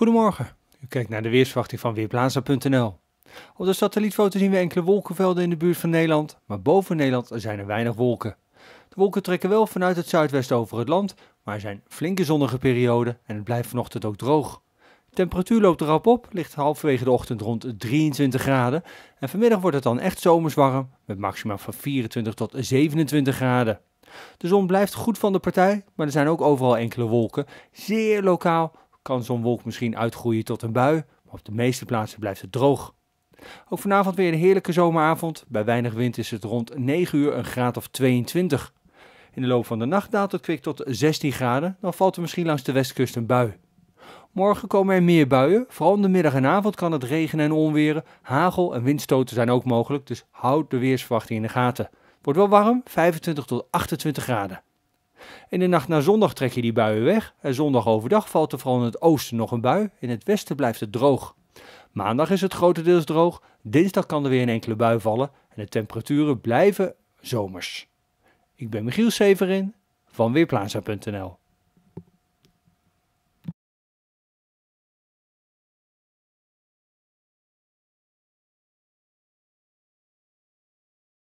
Goedemorgen. U kijkt naar de weersverwachting van Weerplaza.nl. Op de satellietfoto zien we enkele wolkenvelden in de buurt van Nederland, maar boven Nederland zijn er weinig wolken. De wolken trekken wel vanuit het zuidwesten over het land, maar er zijn flinke zonnige perioden en het blijft vanochtend ook droog. De temperatuur loopt erop op, ligt halverwege de ochtend rond 23 graden en vanmiddag wordt het dan echt zomerswarm, met maximaal van 24 tot 27 graden. De zon blijft goed van de partij, maar er zijn ook overal enkele wolken, zeer lokaal kan zo'n wolk misschien uitgroeien tot een bui, maar op de meeste plaatsen blijft het droog. Ook vanavond weer een heerlijke zomeravond. Bij weinig wind is het rond 9 uur een graad of 22. In de loop van de nacht daalt het kwik tot 16 graden, dan valt er misschien langs de westkust een bui. Morgen komen er meer buien. Vooral in de middag en avond kan het regenen en onweren. Hagel en windstoten zijn ook mogelijk, dus houd de weersverwachting in de gaten. wordt wel warm, 25 tot 28 graden. In de nacht naar zondag trek je die buien weg. En zondag overdag valt er vooral in het oosten nog een bui. In het westen blijft het droog. Maandag is het grotendeels droog. Dinsdag kan er weer een enkele bui vallen. En de temperaturen blijven zomers. Ik ben Michiel Severin van Weerplaza.nl